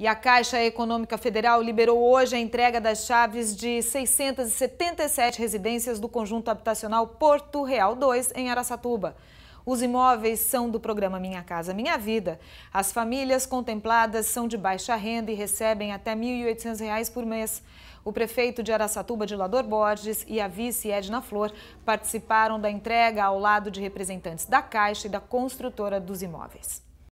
E a Caixa Econômica Federal liberou hoje a entrega das chaves de 677 residências do conjunto habitacional Porto Real 2, em Araçatuba. Os imóveis são do programa Minha Casa Minha Vida. As famílias contempladas são de baixa renda e recebem até R$ 1.800 por mês. O prefeito de Araçatuba, Dilador Borges, e a vice Edna Flor participaram da entrega ao lado de representantes da Caixa e da construtora dos imóveis.